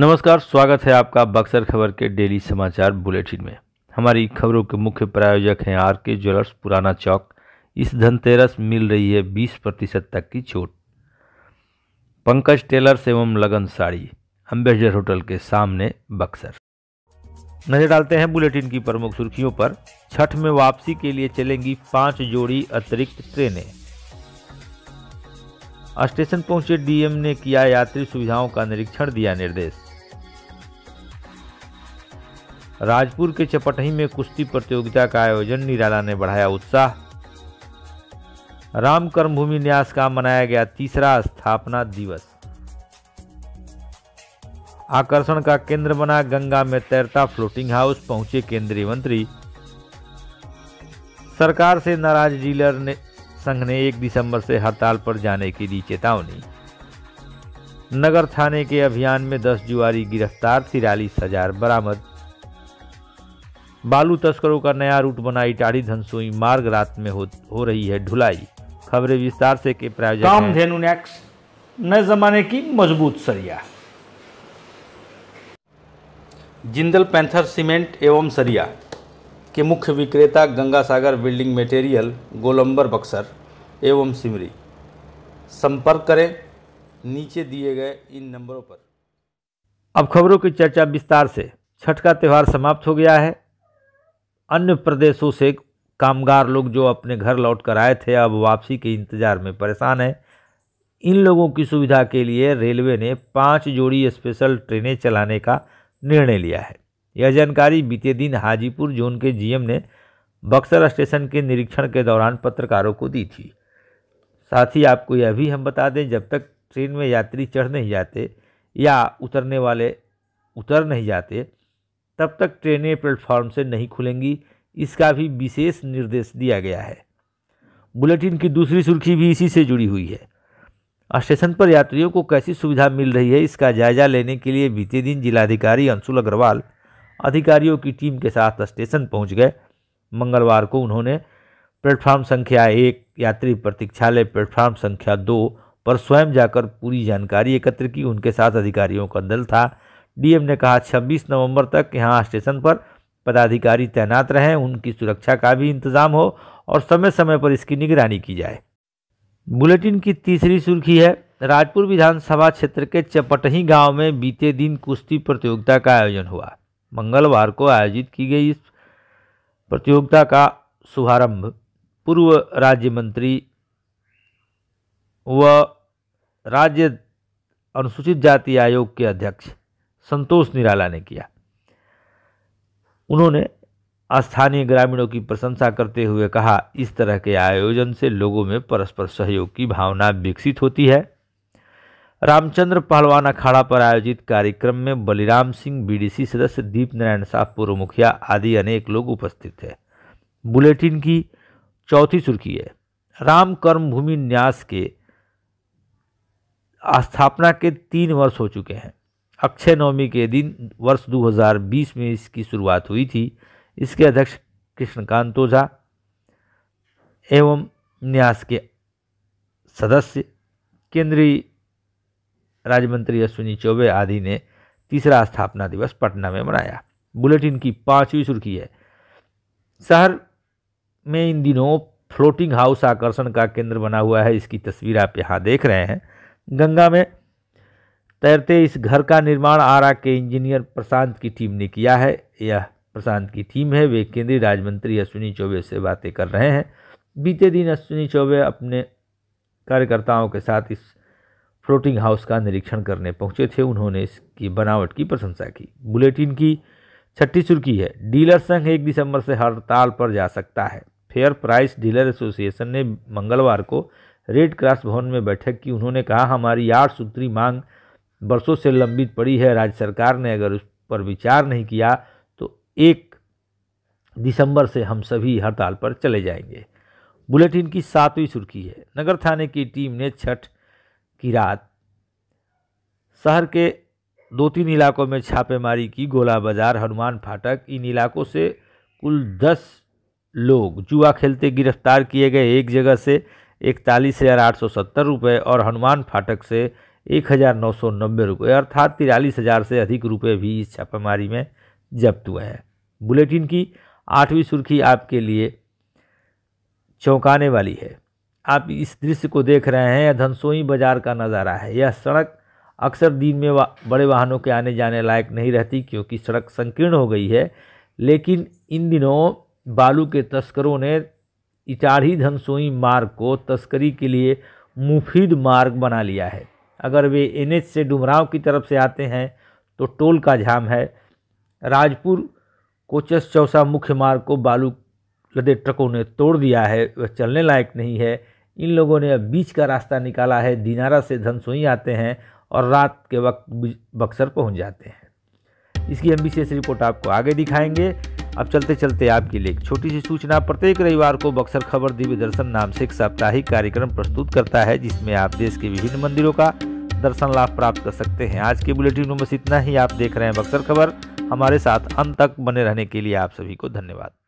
नमस्कार स्वागत है आपका बक्सर खबर के डेली समाचार बुलेटिन में हमारी खबरों के मुख्य प्रायोजक हैं आर के ज्वेलर्स पुराना चौक इस धनतेरस मिल रही है 20 प्रतिशत तक की छूट पंकज टेलर्स एवं लगन साड़ी अम्बेसडर होटल के सामने बक्सर नजर डालते हैं बुलेटिन की प्रमुख सुर्खियों पर छठ में वापसी के लिए चलेंगी पांच जोड़ी अतिरिक्त ट्रेनें स्टेशन पहुंचे डीएम ने किया यात्री सुविधाओं का निरीक्षण दिया निर्देश राजपुर के चपटही में कुश्ती प्रतियोगिता का आयोजन निराला ने बढ़ाया उत्साह राम कर्मभूमि न्यास का मनाया गया तीसरा स्थापना दिवस आकर्षण का केंद्र बना गंगा में तैरता फ्लोटिंग हाउस पहुंचे केंद्रीय मंत्री सरकार से नाराज डीलर ने संघ ने एक दिसंबर से हड़ताल पर जाने की दी चेतावनी नगर थाने के अभियान में दस जुआरी गिरफ्तार तिरालीस हजार बरामद बालू तस्करों का नया रूट बना इटाड़ी धनसोई मार्ग रात में हो, हो रही है ढुलाई खबरें विस्तार से के प्रायोजक काम धेनु नए जमाने की मजबूत सरिया जिंदल पैंथर सीमेंट एवं सरिया के मुख्य विक्रेता गंगा सागर बिल्डिंग मटेरियल गोलंबर बक्सर एवं सिमरी संपर्क करें नीचे दिए गए इन नंबरों पर अब खबरों की चर्चा विस्तार से छठ का त्यौहार समाप्त हो गया है अन्य प्रदेशों से कामगार लोग जो अपने घर लौट कर आए थे अब वापसी के इंतजार में परेशान हैं इन लोगों की सुविधा के लिए रेलवे ने पाँच जोड़ी स्पेशल ट्रेनें चलाने का निर्णय लिया है यह जानकारी बीते दिन हाजीपुर जोन के जीएम ने बक्सर स्टेशन के निरीक्षण के दौरान पत्रकारों को दी थी साथ ही आपको यह भी हम बता दें जब तक ट्रेन में यात्री चढ़ नहीं जाते या उतरने वाले उतर नहीं जाते तब तक ट्रेनें प्लेटफॉर्म से नहीं खुलेंगी इसका भी विशेष निर्देश दिया गया है बुलेटिन की दूसरी सुर्खी भी इसी से जुड़ी हुई है स्टेशन पर यात्रियों को कैसी सुविधा मिल रही है इसका जायजा लेने के लिए बीते दिन जिलाधिकारी अंशुल अग्रवाल अधिकारियों की टीम के साथ स्टेशन पहुंच गए मंगलवार को उन्होंने प्लेटफार्म संख्या एक यात्री प्रतीक्षालय प्लेटफार्म संख्या दो पर स्वयं जाकर पूरी जानकारी एकत्र की उनके साथ अधिकारियों का दल था डीएम ने कहा 26 नवंबर तक यहां स्टेशन पर पदाधिकारी तैनात रहें उनकी सुरक्षा का भी इंतजाम हो और समय समय पर इसकी निगरानी की जाए बुलेटिन की तीसरी सुर्खी है राजपुर विधानसभा क्षेत्र के चपटही गांव में बीते दिन कुश्ती प्रतियोगिता का आयोजन हुआ मंगलवार को आयोजित की गई इस प्रतियोगिता का शुभारंभ पूर्व राज्य मंत्री व राज्य अनुसूचित जाति आयोग के अध्यक्ष संतोष निराला ने किया उन्होंने स्थानीय ग्रामीणों की प्रशंसा करते हुए कहा इस तरह के आयोजन से लोगों में परस्पर सहयोग की भावना विकसित होती है रामचंद्र पहलवान अखाड़ा पर आयोजित कार्यक्रम में बलिराम सिंह बीडीसी सदस्य दीप नारायण साहब पूर्व मुखिया आदि अनेक लोग उपस्थित थे बुलेटिन की चौथी सुर्खी है राम कर्मभूमि न्यास के स्थापना के तीन वर्ष हो चुके हैं अक्षय नवमी के दिन वर्ष 2020 में इसकी शुरुआत हुई थी इसके अध्यक्ष कृष्णकांत ओझा एवं न्यास के सदस्य केंद्रीय राज्य मंत्री अश्विनी चौबे आदि ने तीसरा स्थापना दिवस पटना में मनाया बुलेटिन की पांचवी सुर्खी है शहर में इन दिनों फ्लोटिंग हाउस आकर्षण का केंद्र बना हुआ है इसकी तस्वीर आप यहाँ देख रहे हैं गंगा में तैरते इस घर का निर्माण आरा के इंजीनियर प्रशांत की टीम ने किया है यह प्रशांत की टीम है वे केंद्रीय राज्य मंत्री अश्विनी चौबे से बातें कर रहे हैं बीते दिन अश्विनी चौबे अपने कार्यकर्ताओं के साथ इस फ्लोटिंग हाउस का निरीक्षण करने पहुंचे थे उन्होंने इसकी बनावट की प्रशंसा की बुलेटिन की छठी सुर्खी है डीलर संघ एक दिसंबर से हड़ताल पर जा सकता है फेयर प्राइस डीलर एसोसिएशन ने मंगलवार को रेड क्रॉस भवन में बैठक की उन्होंने कहा हमारी आठ सूत्री मांग वर्षों से लंबित पड़ी है राज्य सरकार ने अगर उस पर विचार नहीं किया तो एक दिसंबर से हम सभी हड़ताल पर चले जाएंगे बुलेटिन की सातवीं सुर्खी है नगर थाने की टीम ने छठ की रात शहर के दो तीन इलाकों में छापेमारी की गोला बाजार हनुमान फाटक इन इलाकों से कुल दस लोग जुआ खेलते गिरफ्तार किए गए एक जगह से इकतालीस हज़ार आठ सौ सत्तर रुपये और हनुमान फाटक से एक हज़ार नौ सौ नब्बे रुपये अर्थात तिरालीस हज़ार से अधिक रुपये भी इस छापेमारी में जब्त हुए हैं बुलेटिन की आठवीं सुर्खी आपके लिए चौंकाने वाली है आप इस दृश्य को देख रहे हैं यह धनसोई बाजार का नज़ारा है यह सड़क अक्सर दिन में वा, बड़े वाहनों के आने जाने लायक नहीं रहती क्योंकि सड़क संकीर्ण हो गई है लेकिन इन दिनों बालू के तस्करों ने इटाढ़ी धनसोई मार्ग को तस्करी के लिए मुफीद मार्ग बना लिया है अगर वे एन से डुमराव की तरफ से आते हैं तो टोल का झाम है राजपुर कोचस चौसा मुख्य मार्ग को बालू लदे ट्रकों ने तोड़ दिया है वह चलने लायक नहीं है इन लोगों ने अब बीच का रास्ता निकाला है दिनारा से धनसोई आते हैं और रात के वक्त बक्सर पहुंच जाते हैं इसकी हम विशेष रिपोर्ट आपको आगे दिखाएंगे अब चलते चलते आपके लिए एक छोटी सी सूचना प्रत्येक रविवार को बक्सर खबर दिव्य दर्शन नाम से एक साप्ताहिक कार्यक्रम प्रस्तुत करता है जिसमें आप देश के विभिन्न मंदिरों का दर्शन लाभ प्राप्त कर सकते हैं आज के बुलेटिन में बस इतना ही आप देख रहे हैं बक्सर खबर हमारे साथ अंत तक बने रहने के लिए आप सभी को धन्यवाद